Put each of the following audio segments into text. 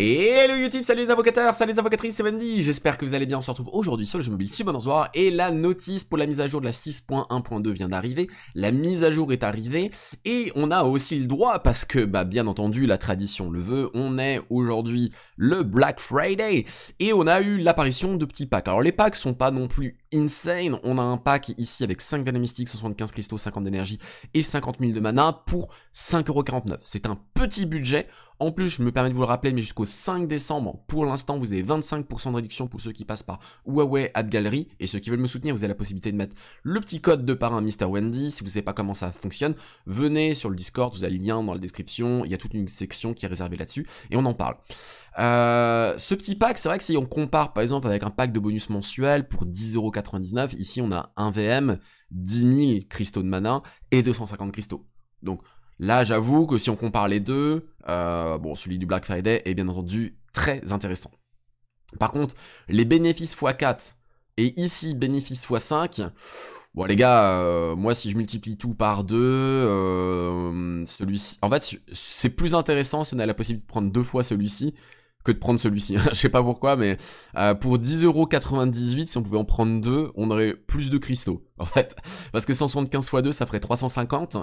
Et Hello YouTube, salut les invocateurs, salut les avocatrices, c'est Wendy, j'espère que vous allez bien, on se retrouve aujourd'hui sur le jeu mobile Subonansoir et la notice pour la mise à jour de la 6.1.2 vient d'arriver, la mise à jour est arrivée et on a aussi le droit parce que bah bien entendu la tradition le veut, on est aujourd'hui le Black Friday et on a eu l'apparition de petits packs. Alors les packs sont pas non plus insane, on a un pack ici avec 5 Venom 75 cristaux, 50 d'énergie et 50 000 de mana pour 5,49€. C'est un petit budget, en plus, je me permets de vous le rappeler, mais jusqu'au 5 décembre, pour l'instant, vous avez 25% de réduction pour ceux qui passent par Huawei Ad Gallery. Et ceux qui veulent me soutenir, vous avez la possibilité de mettre le petit code de parrain Mr. Wendy. Si vous ne savez pas comment ça fonctionne, venez sur le Discord, vous avez le lien dans la description. Il y a toute une section qui est réservée là-dessus et on en parle. Euh, ce petit pack, c'est vrai que si on compare par exemple avec un pack de bonus mensuel pour 10,99€, ici on a 1 VM, 10 000 cristaux de mana et 250 cristaux. Donc Là, j'avoue que si on compare les deux, euh, bon, celui du Black Friday est bien entendu très intéressant. Par contre, les bénéfices x4 et ici bénéfices x5, bon les gars, euh, moi si je multiplie tout par 2, euh, celui-ci, en fait c'est plus intéressant si on a la possibilité de prendre deux fois celui-ci que de prendre celui-ci. je sais pas pourquoi, mais euh, pour 10,98€, si on pouvait en prendre deux, on aurait plus de cristaux, en fait. Parce que 175 x 2, ça ferait 350.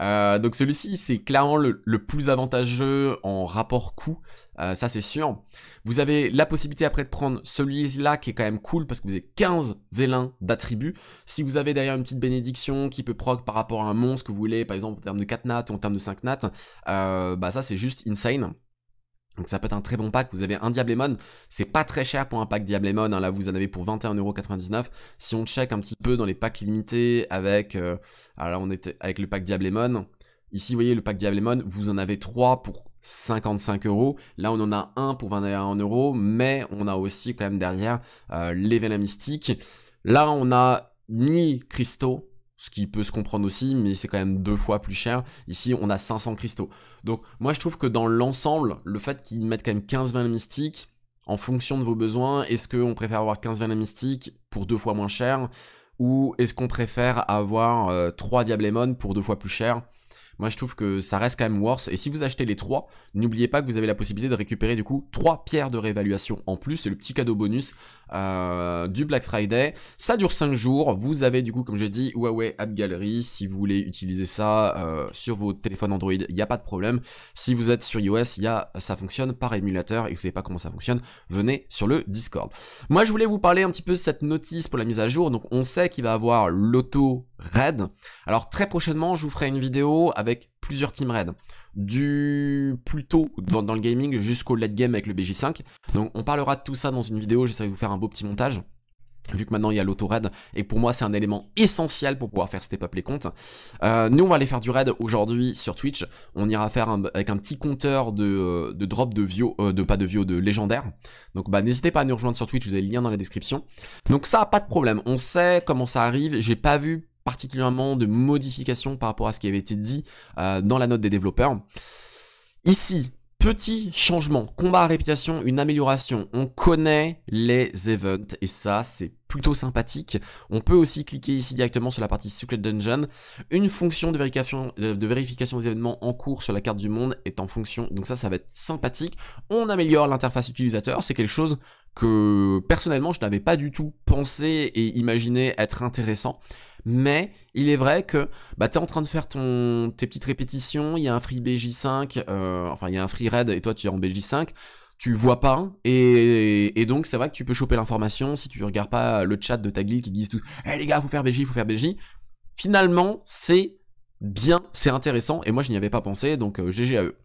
Euh, donc celui-ci, c'est clairement le, le, plus avantageux en rapport coût, euh, ça c'est sûr. Vous avez la possibilité après de prendre celui-là qui est quand même cool parce que vous avez 15 vélins d'attributs. Si vous avez d'ailleurs une petite bénédiction qui peut proc par rapport à un monstre que vous voulez, par exemple en termes de 4 nattes ou en termes de 5 nattes, euh, bah ça c'est juste insane. Donc ça peut être un très bon pack, vous avez un Diablemon, c'est pas très cher pour un pack Diablemon, hein. là vous en avez pour 21,99€. Si on check un petit peu dans les packs limités avec, euh, alors là on était avec le pack Diablemon, ici vous voyez le pack Diablemon, vous en avez 3 pour 55€, Là, on en a un pour 21€, mais on a aussi quand même derrière euh, Mystique, Là, on a ni cristaux ce qui peut se comprendre aussi, mais c'est quand même deux fois plus cher. Ici, on a 500 cristaux. Donc, moi, je trouve que dans l'ensemble, le fait qu'ils mettent quand même 15-20 mystiques, en fonction de vos besoins, est-ce qu'on préfère avoir 15-20 mystiques pour deux fois moins cher, ou est-ce qu'on préfère avoir 3 euh, Diablémon pour deux fois plus cher moi, je trouve que ça reste quand même worse. Et si vous achetez les trois, n'oubliez pas que vous avez la possibilité de récupérer du coup trois pierres de réévaluation en plus. C'est le petit cadeau bonus euh, du Black Friday. Ça dure cinq jours. Vous avez du coup, comme j'ai dit, Huawei App Gallery. Si vous voulez utiliser ça euh, sur vos téléphones Android, il n'y a pas de problème. Si vous êtes sur iOS, y ça fonctionne par émulateur et vous ne savez pas comment ça fonctionne, venez sur le Discord. Moi, je voulais vous parler un petit peu de cette notice pour la mise à jour. Donc, on sait qu'il va avoir l'auto raid. Alors, très prochainement, je vous ferai une vidéo avec avec plusieurs team raids. Du plutôt tôt dans, le gaming jusqu'au late game avec le BJ5. Donc on parlera de tout ça dans une vidéo, j'essaie de vous faire un beau petit montage vu que maintenant il y a l'auto-raid, et pour moi c'est un élément essentiel pour pouvoir faire step up les comptes. Euh, nous on va aller faire du raid aujourd'hui sur Twitch, on ira faire avec un petit compteur de, euh, de drop de vieux de pas de vio, de légendaire. Donc bah n'hésitez pas à nous rejoindre sur Twitch, vous avez le lien dans la description. Donc ça, pas de problème, on sait comment ça arrive, j'ai pas vu particulièrement de modifications par rapport à ce qui avait été dit euh, dans la note des développeurs. Ici, petit changement, combat à réputation, une amélioration. On connaît les events et ça, c'est plutôt sympathique. On peut aussi cliquer ici directement sur la partie Secret Dungeon. Une fonction de vérification, euh, de vérification des événements en cours sur la carte du monde est en fonction. Donc ça, ça va être sympathique. On améliore l'interface utilisateur. C'est quelque chose que personnellement, je n'avais pas du tout pensé et imaginé être intéressant. Mais il est vrai que bah, tu es en train de faire ton, tes petites répétitions, il y a un free BJ5, euh, enfin il y a un free raid et toi tu es en BJ5, tu vois pas et, donc c'est vrai que tu peux choper l'information si tu regardes pas le chat de ta guilde qui disent tout Eh hey, les gars, faut faire BJ, faut faire BJ ». Finalement, c'est bien, c'est intéressant et moi je n'y avais pas pensé donc GG à eux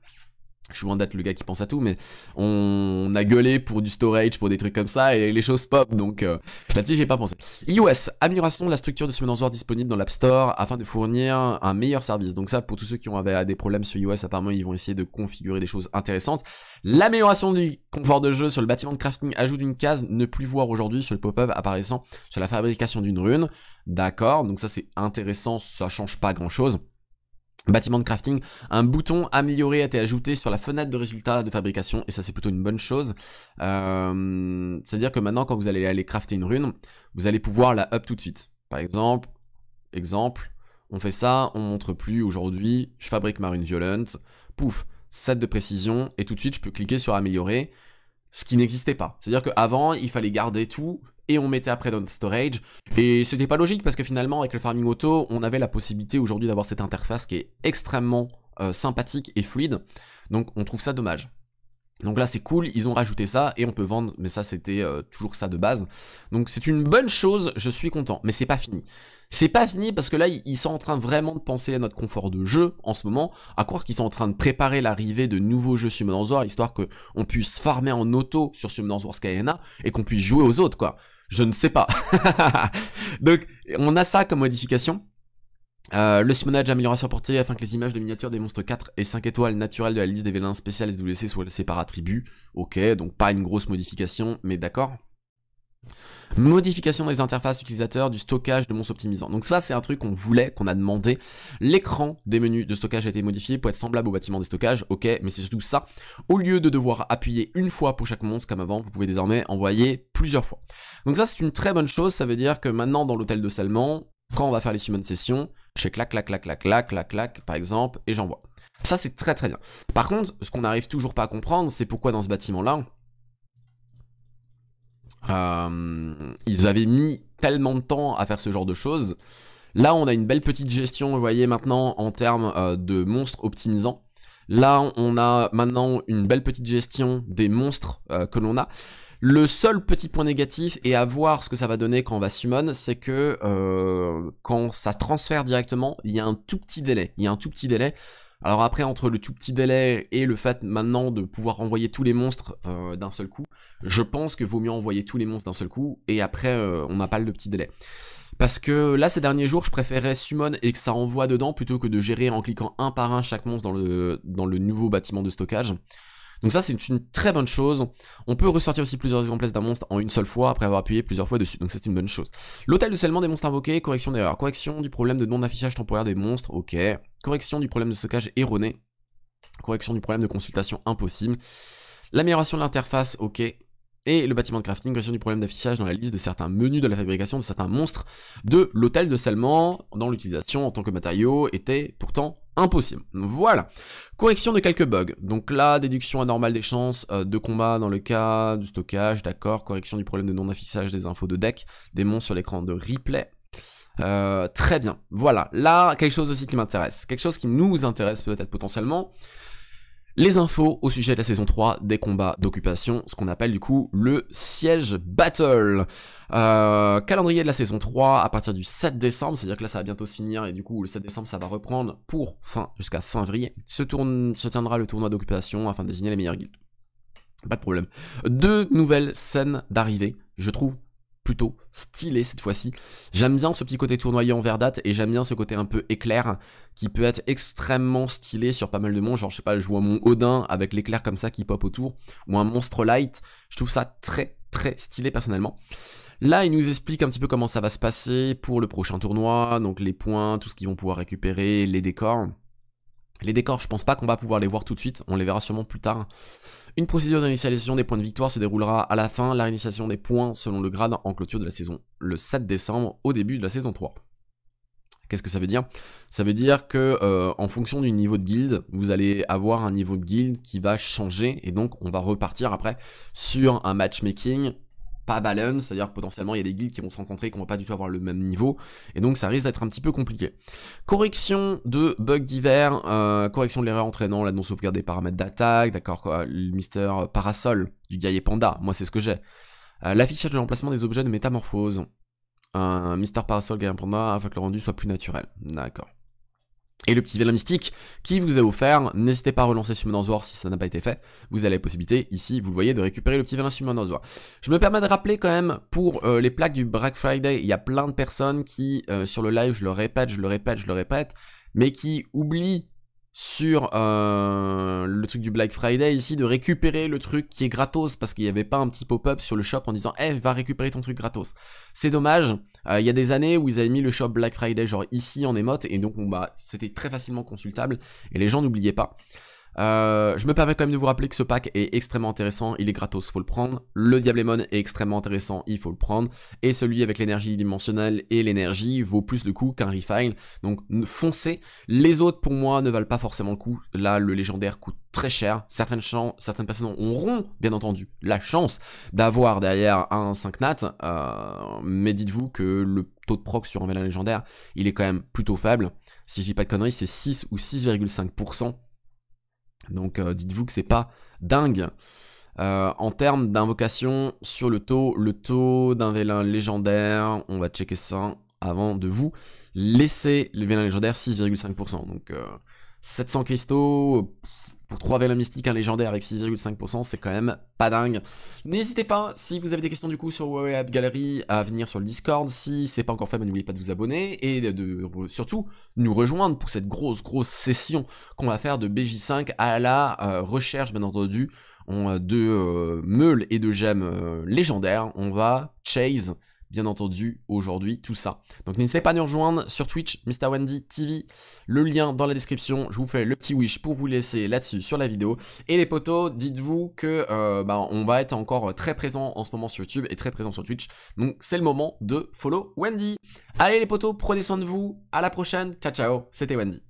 je suis loin d'être le gars qui pense à tout, mais on a gueulé pour du storage, pour des trucs comme ça, et les choses pop, donc là-dessus euh, bah, j'ai pas pensé. iOS, amélioration de la structure de ce mensoir disponible dans l'App Store afin de fournir un meilleur service. Donc ça, pour tous ceux qui ont des problèmes sur iOS, apparemment ils vont essayer de configurer des choses intéressantes. L'amélioration du confort de jeu sur le bâtiment de crafting ajoute une case ne plus voir aujourd'hui sur le pop-up apparaissant sur la fabrication d'une rune. D'accord, donc ça c'est intéressant, ça change pas grand-chose. Bâtiment de crafting, un bouton amélioré a été ajouté sur la fenêtre de résultats de fabrication et ça c'est plutôt une bonne chose. Euh, c'est-à-dire que maintenant quand vous allez aller crafter une rune, vous allez pouvoir la up tout de suite. Par exemple, exemple, on fait ça, on montre plus aujourd'hui, je fabrique ma rune violente, pouf, 7 de précision et tout de suite je peux cliquer sur améliorer, ce qui n'existait pas. C'est-à-dire qu'avant il fallait garder tout et on mettait après dans le storage. Et c'était pas logique parce que finalement avec le farming auto, on avait la possibilité aujourd'hui d'avoir cette interface qui est extrêmement euh, sympathique et fluide. Donc on trouve ça dommage. Donc là c'est cool, ils ont rajouté ça et on peut vendre, mais ça c'était euh, toujours ça de base. Donc c'est une bonne chose, je suis content, mais c'est pas fini. C'est pas fini parce que là ils sont en train vraiment de penser à notre confort de jeu en ce moment, à croire qu'ils sont en train de préparer l'arrivée de nouveaux jeux Summoners War, histoire qu'on puisse farmer en auto sur Summoners War Skyena et qu'on puisse jouer aux autres quoi. Je ne sais pas. Donc, on a ça comme modification. Euh, le simonage amélioration portée afin que les images de miniatures des monstres 4 et 5 étoiles naturelles de la liste des vélins spéciales SWC soient laissées par attribut. Ok, donc pas une grosse modification, mais d'accord. Modification des interfaces utilisateurs, du stockage, de monstres optimisants. Donc ça, c'est un truc qu'on voulait, qu'on a demandé. L'écran des menus de stockage a été modifié pour être semblable au bâtiment des stockages, ok, mais c'est surtout ça. Au lieu de devoir appuyer une fois pour chaque monstre comme avant, vous pouvez désormais envoyer plusieurs fois. Donc ça, c'est une très bonne chose, ça veut dire que maintenant, dans l'hôtel de Salman, quand on va faire les summon sessions, je fais clac, clac, clac, clac, clac, clac, clac, par exemple, et j'envoie. Ça, c'est très très bien. Par contre, ce qu'on n'arrive toujours pas à comprendre, c'est pourquoi dans ce bâtiment-là, euh, ils avaient mis tellement de temps à faire ce genre de choses. Là, on a une belle petite gestion, vous voyez, maintenant, en termes euh, de monstres optimisants. Là, on a maintenant une belle petite gestion des monstres euh, que l'on a. Le seul petit point négatif, et à voir ce que ça va donner quand on va summon, c'est que quand ça transfère directement, il y a un tout petit délai. Il y a un tout petit délai. Alors après, entre le tout petit délai et le fait maintenant de pouvoir envoyer tous les monstres euh, d'un seul coup, je pense que vaut mieux envoyer tous les monstres d'un seul coup, et après, euh, on n'a pas le petit délai. Parce que là, ces derniers jours, je préférais summon et que ça envoie dedans, plutôt que de gérer en cliquant un par un chaque monstre dans le, dans le nouveau bâtiment de stockage. Donc ça c'est une très bonne chose. On peut ressortir aussi plusieurs exemplaires d'un monstre en une seule fois après avoir appuyé plusieurs fois dessus. Donc c'est une bonne chose. L'hôtel de scellement des monstres invoqués, correction d'erreur, correction du problème de non d'affichage temporaire des monstres, ok correction du problème de stockage erroné, correction du problème de consultation impossible, l'amélioration de l'interface, ok, et le bâtiment de crafting, correction du problème d'affichage dans la liste de certains menus de la fabrication de certains monstres de l'hôtel de Salman, dont l'utilisation en tant que matériau était pourtant impossible. Voilà. Correction de quelques bugs. Donc là, déduction anormale des chances euh, de combat dans le cas du stockage, d'accord. Correction du problème de non-affichage des infos de deck, des monstres sur l'écran de replay. Euh, très bien. Voilà. Là, quelque chose aussi qui m'intéresse. Quelque chose qui nous intéresse peut-être potentiellement. Les infos au sujet de la saison 3 des combats d'occupation, ce qu'on appelle du coup le siège battle. Euh, calendrier de la saison 3 à partir du 7 décembre, c'est-à-dire que là ça va bientôt se finir et du coup le 7 décembre ça va reprendre pour fin jusqu'à fin février. Se, se tiendra le tournoi d'occupation afin de désigner les meilleurs guildes. Pas de problème. Deux nouvelles scènes d'arrivée, je trouve plutôt stylé cette fois-ci. J'aime bien ce petit côté tournoyé en verdate et j'aime bien ce côté un peu éclair qui peut être extrêmement stylé sur pas mal de monde. Genre, je sais pas, je vois mon Odin avec l'éclair comme ça qui pop autour ou un monstre light. Je trouve ça très très stylé personnellement. Là, il nous explique un petit peu comment ça va se passer pour le prochain tournoi, donc les points, tout ce qu'ils vont pouvoir récupérer, les décors. Les décors, je pense pas qu'on va pouvoir les voir tout de suite, on les verra sûrement plus tard. Une procédure d'initialisation des points de victoire se déroulera à la fin, la des points selon le grade en clôture de la saison le 7 décembre au début de la saison 3. Qu'est-ce que ça veut dire Ça veut dire que euh, en fonction du niveau de guilde, vous allez avoir un niveau de guilde qui va changer et donc on va repartir après sur un matchmaking pas balance, c'est-à-dire potentiellement il y a des guides qui vont se rencontrer, qui vont pas du tout avoir le même niveau, et donc ça risque d'être un petit peu compliqué. Correction de bugs divers, euh, correction de l'erreur entraînant la non-sauvegarde des paramètres d'attaque, d'accord, le mister parasol du guerrier panda, moi c'est ce que j'ai. Euh, l'affichage de l'emplacement des objets de métamorphose. Un, Mister parasol guerrier panda afin que le rendu soit plus naturel, d'accord. Et le petit vélin mystique qui vous est offert, n'hésitez pas à relancer Summoners War si ça n'a pas été fait, vous avez la possibilité ici, vous le voyez, de récupérer le petit vélin Summoners War. Je me permets de rappeler quand même, pour euh, les plaques du Black Friday, il y a plein de personnes qui, euh, sur le live, je le répète, je le répète, je le répète, mais qui oublient sur euh, le truc du Black Friday ici de récupérer le truc qui est gratos parce qu'il n'y avait pas un petit pop-up sur le shop en disant Eh, va récupérer ton truc gratos. C'est dommage. Euh, il y a des années où ils avaient mis le shop Black Friday genre ici en émote et donc bah, c'était très facilement consultable et les gens n'oubliaient pas. Euh, je me permets quand même de vous rappeler que ce pack est extrêmement intéressant, il est gratos, faut le prendre. Le Diablemon est extrêmement intéressant, il faut le prendre. Et celui avec l'énergie dimensionnelle et l'énergie vaut plus le coup qu'un refine. Donc foncez. Les autres pour moi ne valent pas forcément le coup. Là, le légendaire coûte très cher. Certaines, personnes auront, bien entendu, la chance d'avoir derrière un 5 nat. Euh, mais dites-vous que le taux de proc sur un vélin légendaire, il est quand même plutôt faible. Si je dis pas de conneries, c'est 6 ou 6,5% donc euh, dites-vous que c'est pas dingue. Euh, en termes d'invocation sur le taux, le taux d'un vélin légendaire, on va checker ça avant de vous laisser le vélin légendaire 6,5%. Donc 700 euh, cristaux, pour 3 Vélos Mystique, un légendaire avec 6,5%, c'est quand même pas dingue. N'hésitez pas, si vous avez des questions du coup sur Huawei App Gallery, à venir sur le Discord. Si c'est pas encore fait, bah, n'oubliez pas de vous abonner et de, surtout nous rejoindre pour cette grosse, grosse session qu'on va faire de BJ5 à la euh, recherche, bien entendu, euh, de euh, meules et de gemmes légendaires. On va chase bien entendu, aujourd'hui, tout ça. Donc n'hésitez pas à nous rejoindre sur Twitch, Mr. Wendy TV, le lien dans la description, je vous fais le petit wish pour vous laisser là-dessus sur la vidéo. Et les potos, dites-vous que euh, ben, on va être encore très présent en ce moment sur YouTube et très présent sur Twitch, donc c'est le moment de follow Wendy. Allez les potos, prenez soin de vous, à la prochaine, ciao ciao, c'était Wendy.